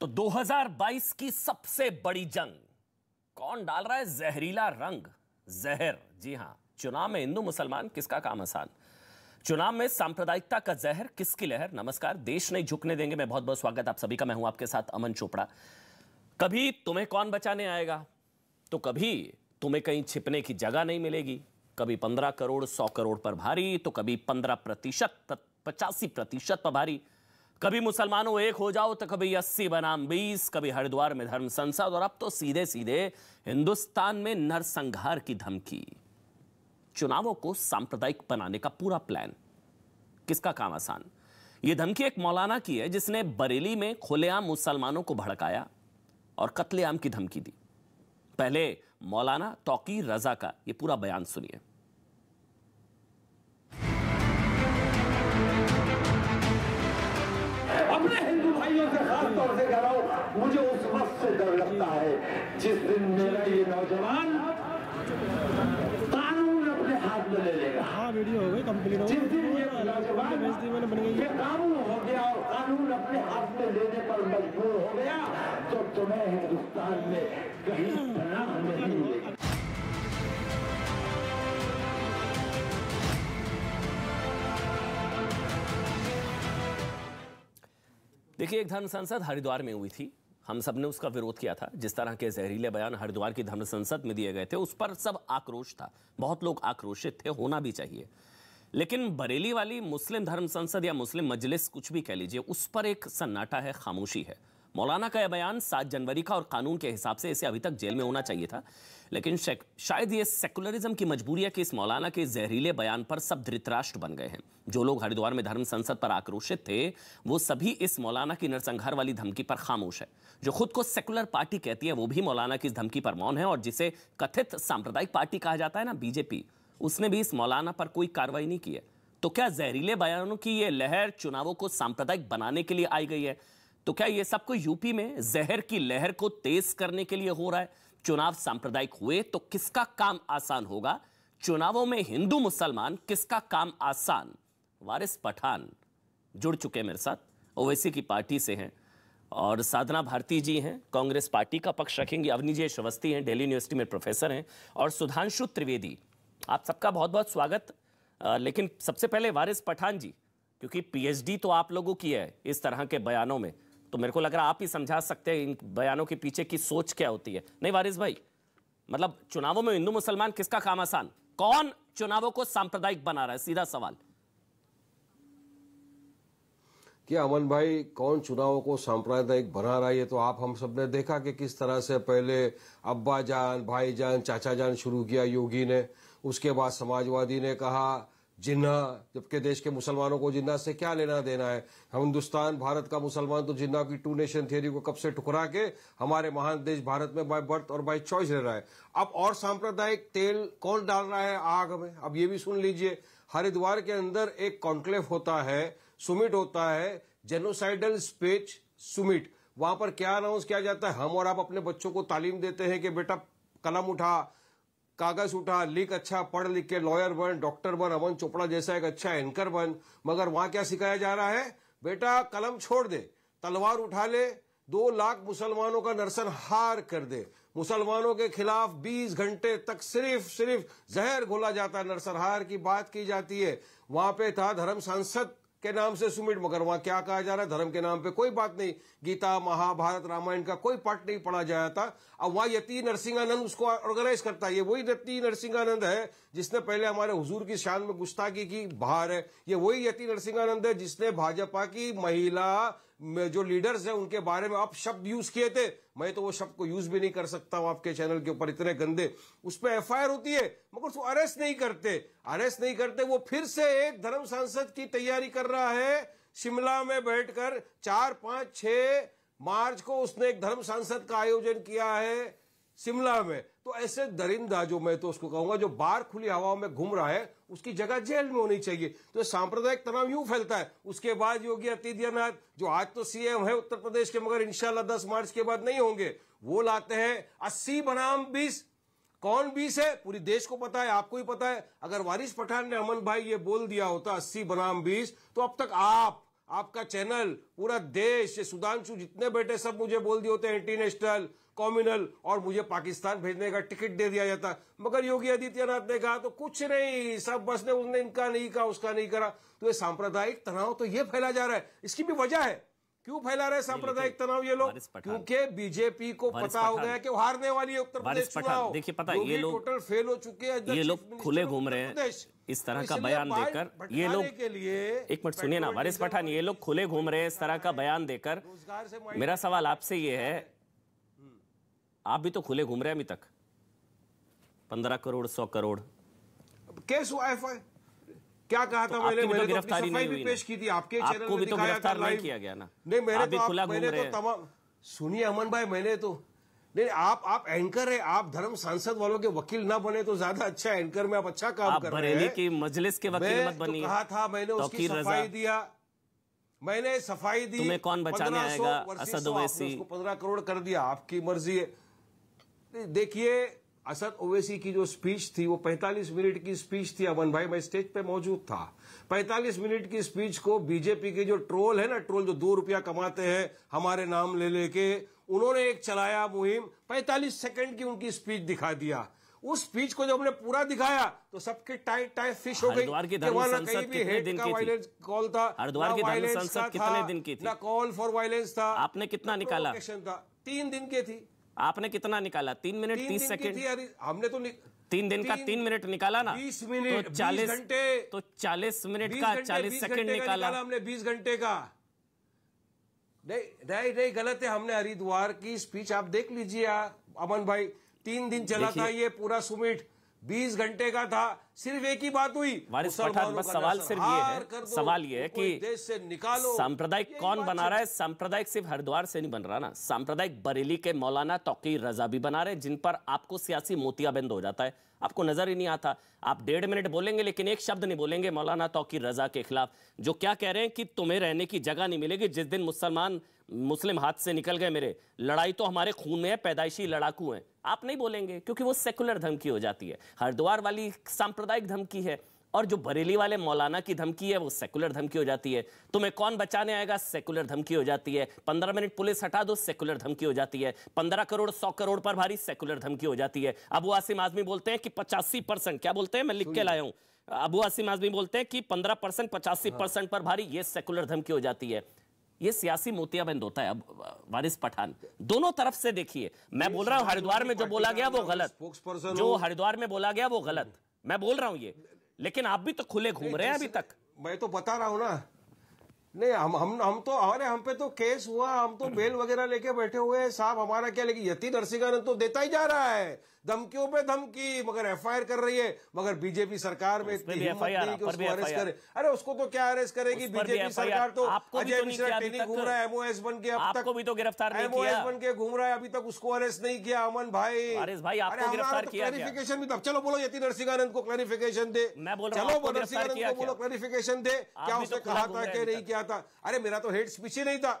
तो 2022 की सबसे बड़ी जंग कौन डाल रहा है जहरीला रंग जहर जी हां चुनाव में हिंदू मुसलमान किसका काम आसान चुनाव में सांप्रदायिकता का जहर किसकी लहर नमस्कार देश नहीं झुकने देंगे मैं बहुत बहुत स्वागत आप सभी का मैं हूं आपके साथ अमन चोपड़ा कभी तुम्हें कौन बचाने आएगा तो कभी तुम्हें कहीं छिपने की जगह नहीं मिलेगी कभी पंद्रह करोड़ सौ करोड़ पर भारी तो कभी पंद्रह प्रतिशत पचासी प्रतिशत पर भारी कभी मुसलमानों एक हो जाओ तो कभी अस्सी बनाम बीस कभी हरिद्वार में धर्म संसद और अब तो सीधे सीधे हिंदुस्तान में नरसंहार की धमकी चुनावों को सांप्रदायिक बनाने का पूरा प्लान किसका काम आसान यह धमकी एक मौलाना की है जिसने बरेली में खुलेआम मुसलमानों को भड़काया और कत्लेआम की धमकी दी पहले मौलाना तोकी रजा का यह पूरा बयान सुनिए मुझे उस वक्त से डर लगता है जिस दिन मेरा ये नौजवान कानून अपने हाथ में ले लेगा हाँ वीडियो हो गई कंप्लीट जिस दिन ये नौजवान ये कानून हो गया और कानून अपने हाथ में लेने पर मजबूर हो गया तो तुम्हें हिंदुस्तान में कहीं पनाह नहीं देखिए एक धर्म संसद हरिद्वार में हुई थी हम सब ने उसका विरोध किया था जिस तरह के जहरीले बयान हरिद्वार की धर्म संसद में दिए गए थे उस पर सब आक्रोश था बहुत लोग आक्रोशित थे होना भी चाहिए लेकिन बरेली वाली मुस्लिम धर्म संसद या मुस्लिम मजलिस कुछ भी कह लीजिए उस पर एक सन्नाटा है खामोशी है मौलाना का यह बयान सात जनवरी का और कानून के हिसाब से इसे अभी तक जेल में होना चाहिए था लेकिन शायद ये सेकुलरिज्म की मजबूरी है कि इस मौलाना के जहरीले बयान पर सब धृतराष्ट्र बन गए हैं जो लोग हरिद्वार में धर्म संसद पर आक्रोशित थे वो सभी इस मौलाना की नरसंहार वाली धमकी पर खामोश है जो खुद को सेकुलर पार्टी कहती है वो भी मौलाना की इस धमकी पर मौन है और जिसे कथित सांप्रदायिक पार्टी कहा जाता है ना बीजेपी उसने भी इस मौलाना पर कोई कार्रवाई नहीं की है तो क्या जहरीले बयानों की ये लहर चुनावों को सांप्रदायिक बनाने के लिए आई गई है तो क्या ये सब कुछ यूपी में जहर की लहर को तेज करने के लिए हो रहा है चुनाव सांप्रदायिक हुए तो किसका काम आसान होगा चुनावों में हिंदू मुसलमान किसका काम आसान वारिस पठान जुड़ चुके मेरे साथ ओवैसी की पार्टी से हैं और साधना भारती जी हैं कांग्रेस पार्टी का पक्ष रखेंगी अवनी जी श्रवस्ती हैं दिल्ली यूनिवर्सिटी में प्रोफेसर हैं और सुधांशु त्रिवेदी आप सबका बहुत बहुत स्वागत आ, लेकिन सबसे पहले वारिस पठान जी क्योंकि पीएचडी तो आप लोगों की है इस तरह के बयानों में तो मेरे को लग रहा आप ही समझा सकते हैं इन बयानों के पीछे की सोच क्या होती है नहीं वारिस भाई मतलब चुनावों में हिंदू मुसलमान किसका काम आसान कौन चुनावों को सांप्रदायिक बना रहा है सीधा सवाल क्या अमन भाई कौन चुनावों को सांप्रदायिक बना रहा है ये तो आप हम सब ने देखा कि किस तरह से पहले अब्बा जान भाई जान चाचा जान शुरू किया योगी ने उसके बाद समाजवादी ने कहा जिन्ना जबकि देश के मुसलमानों को जिन्ना से क्या लेना देना है हम हिंदुस्तान भारत का मुसलमान तो जिन्ना की टू नेशन थियोरी को कब से ठुकरा के हमारे महान देश भारत में बाय बर्थ और बाय चॉइस रह रहा है अब और सांप्रदायिक तेल कौन डाल रहा है आग में अब ये भी सुन लीजिए हरिद्वार के अंदर एक कॉन्क्लेव होता है सुमिट होता है जेनोसाइडल स्पेच सुमिट वहां पर क्या अनाउंस किया जाता है हम और आप अपने बच्चों को तालीम देते हैं कि बेटा कलम उठा कागज उठा लिख अच्छा पढ़ लिख के लॉयर बन डॉक्टर बन अमन चोपड़ा जैसा एक अच्छा एंकर बन मगर वहां क्या सिखाया जा रहा है बेटा कलम छोड़ दे तलवार उठा ले दो लाख मुसलमानों का नरसन हार कर दे मुसलमानों के खिलाफ 20 घंटे तक सिर्फ सिर्फ जहर घोला जाता है नरसनहार की बात की जाती है वहां पे था धर्म सांसद के नाम से सुमिट मगर वहां क्या कहा जा रहा है धर्म के नाम पे कोई बात नहीं गीता महाभारत रामायण का कोई पाठ नहीं पढ़ा जाया था अब वहां यति नरसिंहानंद उसको ऑर्गेनाइज करता है ये वही यति नरसिंहानंद है जिसने पहले हमारे हुजूर की शान में गुस्ताखी की बाहर है ये वही यति नरसिंहानंद है जिसने भाजपा की महिला जो लीडर्स हैं उनके बारे में आप शब्द यूज किए थे मैं तो वो शब्द को यूज भी नहीं कर सकता हूं आपके चैनल के ऊपर इतने गंदे उस पर एफ होती है मगर उसको अरेस्ट नहीं करते अरेस्ट नहीं करते वो फिर से एक धर्म सांसद की तैयारी कर रहा है शिमला में बैठकर चार पांच छह मार्च को उसने एक धर्म सांसद का आयोजन किया है शिमला में तो ऐसे दरिंदा जो मैं तो उसको कहूंगा जो बाहर खुली हवाओं में घूम रहा है उसकी जगह जेल में होनी चाहिए तो सांप्रदायिक तनाव यूं फैलता है उसके बाद योगी आदित्यनाथ जो आज तो सीएम है उत्तर प्रदेश के मगर इंशाला 10 मार्च के बाद नहीं होंगे वो लाते हैं अस्सी बनाम बीस कौन बीस है पूरी देश को पता है आपको ही पता है अगर वारिस पठान ने अमन भाई ये बोल दिया होता अस्सी बनाम बीस तो अब तक आप आपका चैनल पूरा देश ये सुधांशु जितने बैठे सब मुझे बोल दिए होते हैं इंटरनेशनल कॉम्युनल और मुझे पाकिस्तान भेजने का टिकट दे दिया जाता मगर योगी आदित्यनाथ ने कहा तो कुछ नहीं सब बस ने उसने इनका नहीं कहा उसका नहीं करा तो ये सांप्रदायिक तनाव तो ये फैला जा रहा है इसकी भी वजह है क्यों फैला रहे सांप्रदायिक तनाव ये लोग क्योंकि बीजेपी को पता हो गया कि हारने वाली है उत्तर प्रदेश चुनाव देखिए पता ये लोग टोटल फेल हो चुके हैं ये लोग खुले घूम रहे हैं इस तरह का बयान देकर ये लोग के लिए एक मिनट सुनिए ना वारिस पठान ये लोग खुले घूम रहे हैं इस तरह का बयान देकर मेरा सवाल आपसे ये है हम्म। आप भी तो खुले घूम रहे हैं अभी तक पंद्रह करोड़ सौ करोड़ केस हुआ एफ आई क्या कहा तो था मैंने तो मैंने तो गिरफ्तारी नहीं हुई पेश की थी आपके चैनल में तो गिरफ्तार नहीं किया गया ना नहीं मैंने तो मैंने तो तमाम सुनिए अमन भाई मैंने तो नहीं आप आप एंकर है आप धर्म सांसद वालों के वकील ना बने तो ज्यादा अच्छा एंकर में आप अच्छा काम आप कर रहे हैं की मजलिस के वकील मत बनिए कहा था मैंने तो उसकी सफाई दिया मैंने सफाई दी तुम्हें कौन बचाने आएगा असद ओवैसी पंद्रह करोड़ कर दिया आपकी मर्जी है देखिए असद ओवैसी की जो स्पीच थी वो 45 मिनट की स्पीच थी अमन भाई मैं स्टेज पे मौजूद था 45 मिनट की स्पीच को बीजेपी के जो ट्रोल है ना ट्रोल जो दो रुपया कमाते हैं हमारे नाम ले लेके उन्होंने एक चलाया मुहिम 45 सेकंड की उनकी स्पीच दिखा दिया उस स्पीच को जब हमने पूरा दिखाया तो सबके टाइट टाइम फिश हो गई वहां ना कहीं भी हेट का वायलेंस कॉल था हरिद्वार की वायलेंस कितने दिन की थी ना कॉल फॉर वायलेंस था आपने कितना निकाला था तीन दिन के थी आपने कितना निकाला तीन मिनट तीस सेकेंड हमने तो तीन दिन का तीन मिनट निकाला ना बीस तो मिनट तो चालीस घंटे तो चालीस मिनट का चालीस सेकंड निकाला हमने बीस घंटे का नहीं नहीं नहीं गलत है हमने हरिद्वार की स्पीच आप देख लीजिए अमन भाई तीन दिन चला था ये पूरा सुमिट बीस घंटे का था सिर्फ एक ही बात हुई बस सवाल सिर्फ ये है सवाल ये है कि देश से निकालो सांप्रदायिक कौन बना रहा है सांप्रदायिक सिर्फ हरिद्वार से नहीं बन रहा ना सांप्रदायिक बरेली के मौलाना तोकी रजा भी बना रहे जिन पर आपको सियासी मोतियाबिंद हो जाता है आपको नजर ही नहीं आता आप डेढ़ मिनट बोलेंगे लेकिन एक शब्द नहीं बोलेंगे मौलाना तोकीर रजा के खिलाफ जो क्या कह रहे हैं कि तुम्हें रहने की जगह नहीं मिलेगी जिस दिन मुसलमान मुस्लिम हाथ से निकल गए मेरे लड़ाई तो हमारे खून में है पैदाइशी लड़ाकू हैं आप नहीं बोलेंगे क्योंकि वो सेकुलर धमकी हो जाती है हरिद्वार वाली सांप्रदायिक धमकी है और जो बरेली वाले मौलाना की धमकी है वो सेकुलर धमकी हो जाती है तुम्हें कौन बचाने आएगा सेकुलर धमकी हो जाती है पंद्रह मिनट पुलिस हटा दो सेकुलर धमकी हो जाती है पंद्रह करोड़ सौ करोड़ पर भारी सेकुलर धमकी हो जाती है अब वो आसिम आजमी बोलते हैं कि पचासी परसेंट क्या बोलते हैं मैं लिख के लाया हूं अबू आसिम आजमी बोलते हैं कि पंद्रह परसेंट पचासी हाँ। परसेंट पर भारी ये सेकुलर धमकी हो जाती है ये सियासी मोतियाबंद होता है अब वारिस पठान दोनों तरफ से देखिए मैं बोल रहा हूँ हरिद्वार में जो बोला गया वो गलत जो हरिद्वार में बोला गया वो गलत मैं बोल रहा हूँ ये लेकिन आप भी तो खुले घूम रहे हैं अभी तक मैं तो बता रहा हूँ ना नहीं हम हम हम तो अरे हम पे तो केस हुआ हम तो बेल वगैरह लेके बैठे हुए हैं साहब हमारा क्या लेकिन यति नरसिंहानंद तो देता ही जा रहा है धमकियों पे धमकी मगर एफआईआर कर रही है मगर बीजेपी सरकार में इतनी हिम्मत नहीं कि उसको अरेस्ट करे अरे उसको तो क्या अरेस्ट करेगी बीजेपी सरकार तो, तो अजय मिश्रा ट्रेनिंग घूम रहा है एमओएस बन के अब तक भी तो गिरफ्तार एमओएस बन के घूम रहा है अभी तक उसको अरेस्ट नहीं किया अमन भाई अरेस्ट तो क्लैरिफिकेशन भी तो- चलो बोलो यति नरसिंहानंद को क्लैरिफिकेशन दे चलो नरसिंहानंद को बोलो क्लैरिफिकेशन दे क्या उसने कहा था कि नहीं किया था अरे मेरा तो हेड स्पीच ही नहीं था